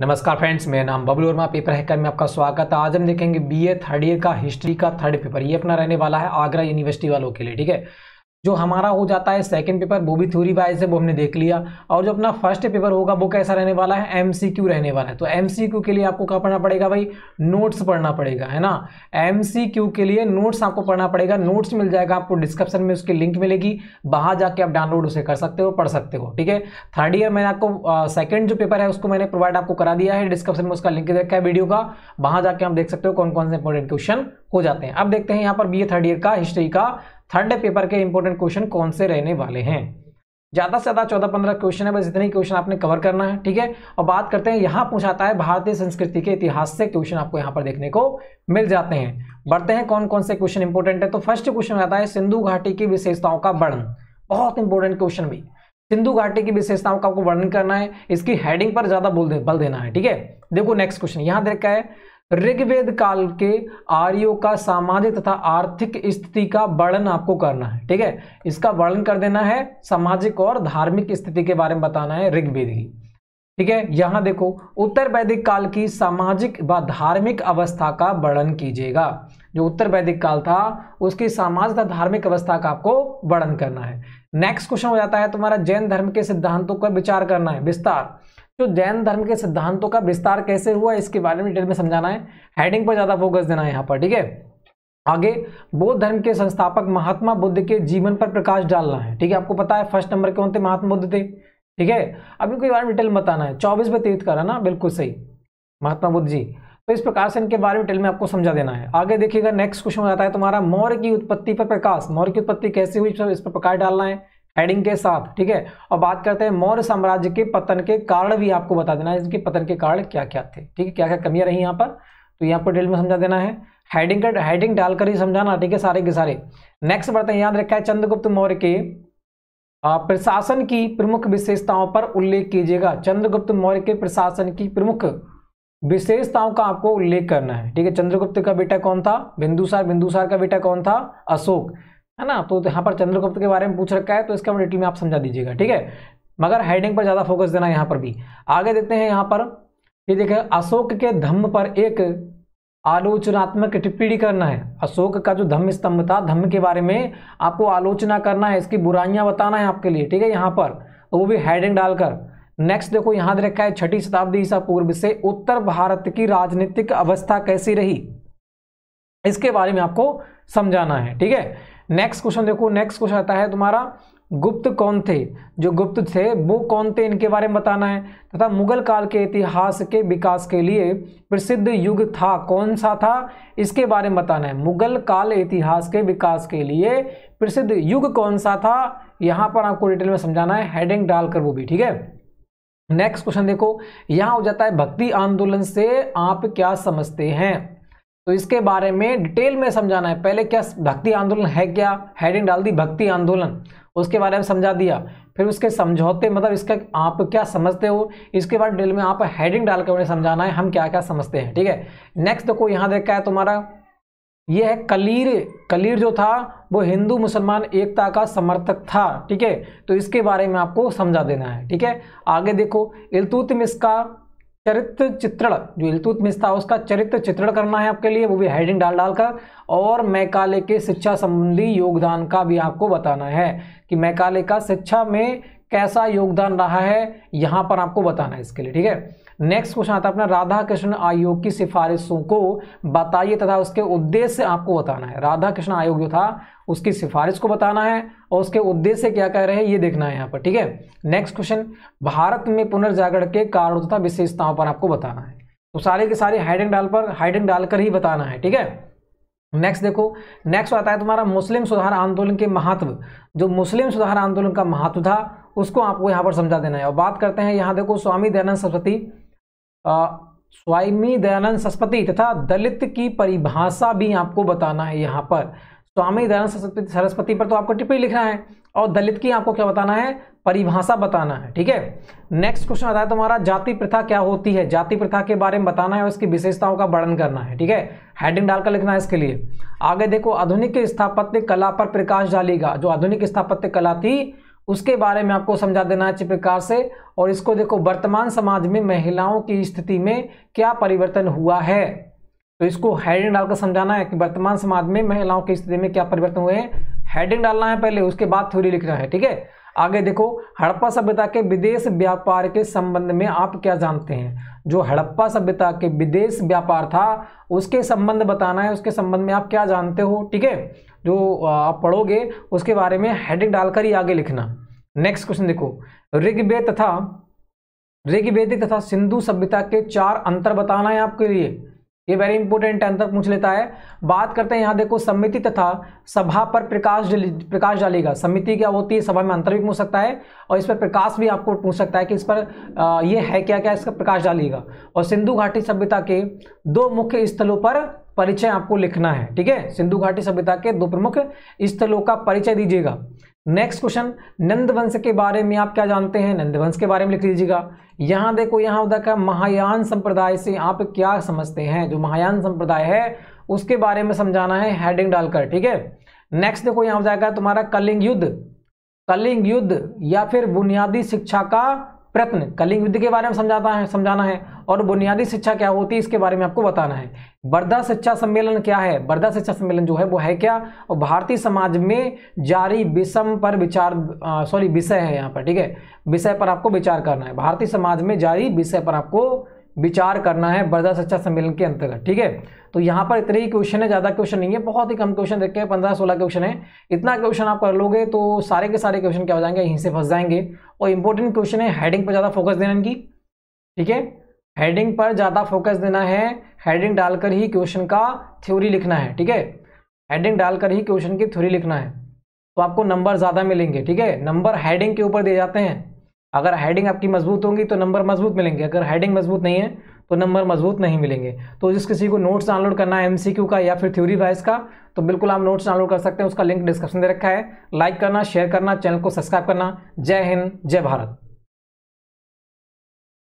नमस्कार फ्रेंड्स मेरा नाम बबलू वर्मा पेपर हैकर में आपका स्वागत है आज हम देखेंगे बीए थर्ड ईयर का हिस्ट्री का थर्ड पेपर ये अपना रहने वाला है आगरा यूनिवर्सिटी वालों के लिए ठीक है जो हमारा हो जाता है सेकंड पेपर वो भी थ्योरी वाइज है वो हमने देख लिया और जो अपना फर्स्ट पेपर होगा वो कैसा रहने वाला है एमसीक्यू रहने वाला है तो एमसीक्यू के लिए आपको क्या पढ़ना पड़ेगा भाई नोट्स पढ़ना पड़ेगा है ना एमसीक्यू के लिए नोट्स आपको पढ़ना पड़ेगा नोट्स मिल जाएगा आपको डिस्क्रिप्शन में उसकी लिंक मिलेगी बाहर जाके आप डाउनलोड उसे कर सकते हो पढ़ सकते हो ठीक है थर्ड ईयर मैंने आपको सेकेंड जो पेपर है उसको मैंने प्रोवाइड आपको करा दिया है डिस्क्रिप्शन में उसका लिंक रखा है वीडियो का वहाँ जाके आप देख सकते हो कौन कौन से इंपॉर्टेंट क्वेश्चन हो जाते हैं अब देखते हैं यहाँ पर बी थर्ड ईयर का हिस्ट्री का थर्ड पेपर के इंपॉर्टेंट क्वेश्चन कौन से रहने वाले हैं ज़्यादा से ज़्यादा चौदह पंद्रह क्वेश्चन है बस इतने ही क्वेश्चन आपने कवर करना है ठीक है और बात करते हैं यहां पूछाता है भारतीय संस्कृति के इतिहास से क्वेश्चन आपको यहां पर देखने को मिल जाते हैं बढ़ते हैं कौन कौन से क्वेश्चन इंपॉर्टेंट है तो फर्स्ट क्वेश्चन आता है सिंधु घाटी की विशेषताओं का वर्णन बहुत इंपॉर्टेंट क्वेश्चन भी सिंधु घाटी की विशेषताओं का आपको वर्णन करना है इसकी हेडिंग पर ज़्यादा बोल बल देना है ठीक है देखो नेक्स्ट क्वेश्चन यहां देखा है ऋग्वेद काल के आर्यो का सामाजिक तथा आर्थिक स्थिति का वर्णन आपको करना है ठीक है इसका वर्णन कर देना है सामाजिक और धार्मिक स्थिति के बारे में बताना है ऋग्वेद की ठीक है यहां देखो उत्तर वैदिक काल की सामाजिक व धार्मिक अवस्था का वर्णन कीजिएगा जो उत्तर वैदिक काल था उसकी सामाजिक तथा धार्मिक अवस्था का आपको वर्णन करना है नेक्स्ट क्वेश्चन हो जाता है तुम्हारा जैन धर्म के सिद्धांतों का विचार करना है विस्तार तो जैन धर्म के सिद्धांतों का विस्तार कैसे हुआ इसके बारे में डिटेल में समझाना है हेडिंग पर ज़्यादा फोकस देना है यहाँ पर ठीक है आगे बौद्ध धर्म के संस्थापक महात्मा बुद्ध के जीवन पर प्रकाश डालना है ठीक है आपको पता है फर्स्ट नंबर कौन थे महात्मा बुद्ध थे ठीक है अब कोई बारे में डिटेल में बताना है चौबीस में तीर्थ करा ना बिल्कुल सही महात्मा बुद्ध जी तो इस प्रकार से इनके बारे में डिटेल में आपको समझा देना है आगे देखिएगा नेक्स्ट क्वेश्चन आता है तुम्हारा मौर्य की उत्पत्ति पर प्रकाश मौर्य की उत्पत्ति कैसे हुई इस पर प्रकाश डालना है हेडिंग के साथ ठीक है और बात करते हैं मौर्य साम्राज्य के पतन के कारण भी आपको बता देना है पतन के कारण क्या क्या थे ठीक है क्या क्या कमियां रही यहाँ पर तो यहाँ पर डिटेल में समझा देना है हेडिंग का हेडिंग डालकर ही समझाना ठीक है सारे के सारे नेक्स्ट बढ़ते हैं याद रखा है चंद्रगुप्त मौर्य के प्रशासन की प्रमुख विशेषताओं पर उल्लेख कीजिएगा चंद्रगुप्त मौर्य के प्रशासन की प्रमुख विशेषताओं का आपको उल्लेख करना है ठीक है चंद्रगुप्त का बेटा कौन था बिंदुसार बिंदुसार का बेटा कौन था अशोक है ना तो यहाँ पर चंद्रगुप्त के बारे में पूछ रखा है तो इसका डिटेल में आप समझा दीजिएगा ठीक है मगर हेडिंग पर ज़्यादा फोकस देना यहाँ पर भी आगे देखते हैं यहाँ पर ये देखें अशोक के धम्म पर एक आलोचनात्मक टिप्पणी करना है अशोक का जो धम्म स्तंभ था धम्म के बारे में आपको आलोचना करना है इसकी बुराइयाँ बताना है आपके लिए ठीक है यहाँ पर तो वो भी हेडिंग डालकर नेक्स्ट देखो यहाँ दे रखा है छठी शताब्दी ईसा पूर्व से उत्तर भारत की राजनीतिक अवस्था कैसी रही इसके बारे में आपको समझाना है ठीक है नेक्स्ट क्वेश्चन देखो नेक्स्ट क्वेश्चन आता है तुम्हारा गुप्त कौन थे जो गुप्त थे वो कौन थे इनके बारे में बताना है तथा मुगल काल के इतिहास के विकास के लिए प्रसिद्ध युग था कौन सा था इसके बारे में बताना है मुगल काल इतिहास के विकास के लिए प्रसिद्ध युग कौन सा था यहाँ पर आपको डिटेल में समझाना है हेडिंग डालकर वो भी ठीक है नेक्स्ट क्वेश्चन देखो यहाँ हो जाता है भक्ति आंदोलन से आप क्या समझते हैं तो इसके बारे में डिटेल में समझाना है पहले क्या भक्ति आंदोलन है क्या हेडिंग डाल दी भक्ति आंदोलन उसके बारे में समझा दिया फिर उसके समझौते मतलब इसका आप क्या समझते हो इसके बाद डिटेल में आप हेडिंग डाल कर उन्हें समझाना है हम क्या क्या समझते हैं ठीक है नेक्स्ट देखो यहाँ देखा है तुम्हारा ये है कलीर कलीर जो था वो हिंदू मुसलमान एकता का समर्थक था ठीक है तो इसके बारे में आपको समझा देना है ठीक है आगे देखो इलतुतमिस का चरित्र चित्रण जो इलतुतमिश था उसका चरित्र चित्रण करना है आपके लिए वो भी हेडिंग डाल डालकर और मैकाले के शिक्षा संबंधी योगदान का भी आपको बताना है कि मैकाले का शिक्षा में कैसा योगदान रहा है यहाँ पर आपको बताना है इसके लिए ठीक है नेक्स्ट क्वेश्चन आता है अपना राधा कृष्ण आयोग की सिफारिशों को बताइए तथा उसके उद्देश्य आपको बताना है राधा कृष्ण आयोग जो था उसकी सिफारिश को बताना है और उसके उद्देश्य क्या कह रहे हैं ये देखना है यहाँ पर ठीक है नेक्स्ट क्वेश्चन भारत में पुनर्जागरण के कारणों तथा विशेषताओं पर आपको बताना है तो सारे के सारे हाइडिंग डाल पर हाइडिंग डालकर ही बताना है ठीक है नेक्स्ट देखो नेक्स्ट आता है तुम्हारा मुस्लिम सुधार आंदोलन के महत्व जो मुस्लिम सुधार आंदोलन का महत्व था उसको आपको यहाँ पर समझा देना है और बात करते हैं यहाँ देखो स्वामी दयानंद सरस्वती स्वामी दयानंद सरस्वती तथा दलित की परिभाषा भी आपको बताना है यहाँ पर स्वामी दयानंद सरस्वती सरस्वती पर तो आपको टिप्पणी लिखना है और दलित की आपको क्या बताना है परिभाषा बताना है ठीक है नेक्स्ट क्वेश्चन आता है तुम्हारा जाति प्रथा क्या होती है जाति प्रथा के बारे में बताना है और इसकी विशेषताओं का वर्णन करना है ठीक है हेडिंग डालकर लिखना है इसके लिए आगे देखो आधुनिक स्थापत्य कला पर प्रकाश डालेगा जो आधुनिक स्थापत्य कला थी उसके बारे में आपको समझा देना है प्रकार से और इसको देखो वर्तमान समाज में महिलाओं की स्थिति में क्या परिवर्तन हुआ है तो इसको हेडिंग डालकर समझाना है कि वर्तमान समाज में महिलाओं की स्थिति में क्या परिवर्तन हुए हैं हेडिंग डालना है पहले उसके बाद थ्योरी लिखना है ठीक है आगे देखो हड़प्पा सभ्यता के विदेश व्यापार के संबंध में आप क्या जानते हैं जो हड़प्पा सभ्यता के विदेश व्यापार था उसके संबंध बताना है उसके संबंध में आप क्या जानते हो ठीक है जो आप पढ़ोगे उसके बारे में हेडिंग डालकर ही आगे लिखना नेक्स्ट क्वेश्चन देखो ऋग्वेद तथा ऋग्वेदिक तथा सिंधु सभ्यता के चार अंतर बताना है आपके लिए ये वेरी इंपॉर्टेंट अंतर पूछ लेता है बात करते हैं यहाँ देखो समिति तथा सभा पर प्रकाश प्रकाश डालेगा समिति क्या होती है सभा में अंतर भी पूछ सकता है और इस पर प्रकाश भी आपको पूछ सकता है कि इस पर आ, ये है क्या क्या इसका प्रकाश डालेगा और सिंधु घाटी सभ्यता के दो मुख्य स्थलों पर परिचय आपको लिखना है ठीक है सिंधु घाटी सभ्यता के दो प्रमुख स्थलों का परिचय दीजिएगा नेक्स्ट क्वेश्चन नंदवंश के बारे में आप क्या जानते हैं नंदवंश के बारे में लिख लीजिएगा यहां देखो यहां उधर का महायान संप्रदाय से आप क्या समझते हैं जो महायान संप्रदाय है उसके बारे में समझाना है हेडिंग डालकर ठीक है नेक्स्ट देखो यहां हो जाएगा तुम्हारा कलिंग युद्ध कलिंग युद्ध या फिर बुनियादी शिक्षा का प्रत्न कलिंग युद्ध के बारे में समझाता है समझाना है और बुनियादी शिक्षा क्या होती है इसके बारे में आपको बताना है वर्धा शिक्षा सम्मेलन क्या है वर्धा शिक्षा सम्मेलन जो है वो है क्या और भारतीय समाज में जारी विषम पर विचार सॉरी विषय है यहाँ पर ठीक है विषय पर आपको विचार करना है भारतीय समाज में जारी विषय पर आपको विचार करना है बर्दा सच्चा सम्मेलन के अंतर्गत ठीक है तो यहाँ पर इतने ही क्वेश्चन है ज़्यादा क्वेश्चन नहीं है बहुत ही कम क्वेश्चन रखे हैं पंद्रह सोलह क्वेश्चन है इतना क्वेश्चन आप कर लोगे तो सारे के सारे क्वेश्चन क्या हो जाएंगे यहीं से फंस जाएंगे और इंपॉर्टेंट क्वेश्चन है हेडिंग पर ज़्यादा फोकस देना इनकी ठीक है हेडिंग पर ज़्यादा फोकस देना है हेडिंग डालकर ही क्वेश्चन का थ्योरी लिखना है ठीक है हेडिंग डालकर ही क्वेश्चन की थ्योरी लिखना है तो आपको नंबर ज़्यादा मिलेंगे ठीक है नंबर हेडिंग के ऊपर दिए जाते हैं अगर हेडिंग आपकी मजबूत होंगी तो नंबर मजबूत मिलेंगे अगर हेडिंग मजबूत नहीं है तो नंबर मजबूत नहीं मिलेंगे तो जिस किसी को नोट्स डाउनलोड करना है एमसीक्यू का या फिर थ्योरी वाइज का तो बिल्कुल आप नोट्स डाउनलोड कर सकते हैं उसका लिंक डिस्क्रिप्शन दे रखा है लाइक करना शेयर करना चैनल को सब्सक्राइब करना जय हिंद जय भारत